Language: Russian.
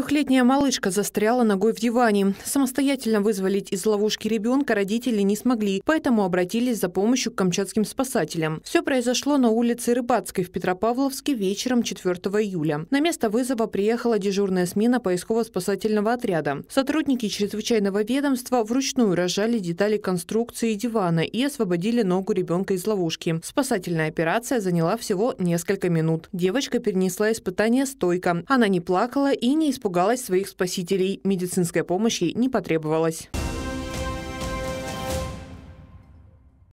Трехлетняя малышка застряла ногой в диване. Самостоятельно вызволить из ловушки ребенка родители не смогли, поэтому обратились за помощью к камчатским спасателям. Все произошло на улице Рыбацкой в Петропавловске вечером 4 июля. На место вызова приехала дежурная смена поисково-спасательного отряда. Сотрудники чрезвычайного ведомства вручную рожали детали конструкции дивана и освободили ногу ребенка из ловушки. Спасательная операция заняла всего несколько минут. Девочка перенесла испытание стойко. Она не плакала и не испугалась испугалась своих спасителей. Медицинской помощи не потребовалась.